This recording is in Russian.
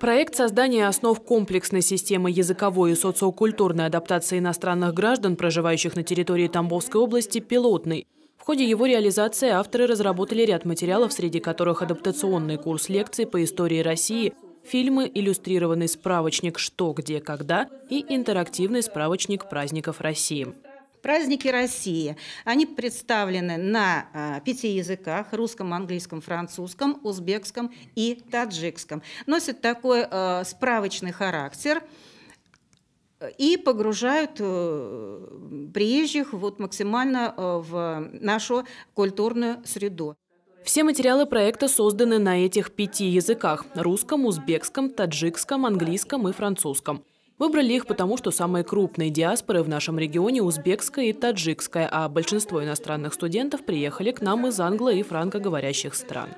Проект создания основ комплексной системы языковой и социокультурной адаптации иностранных граждан, проживающих на территории Тамбовской области, пилотный. В ходе его реализации авторы разработали ряд материалов, среди которых адаптационный курс лекций по истории России, фильмы, иллюстрированный справочник «Что, где, когда» и интерактивный справочник праздников России. Праздники России. Они представлены на а, пяти языках – русском, английском, французском, узбекском и таджикском. Носят такой а, справочный характер и погружают э, приезжих вот максимально э, в нашу культурную среду. Все материалы проекта созданы на этих пяти языках – русском, узбекском, таджикском, английском и французском. Выбрали их потому, что самые крупные диаспоры в нашем регионе узбекская и таджикская, а большинство иностранных студентов приехали к нам из англо- и франкоговорящих стран.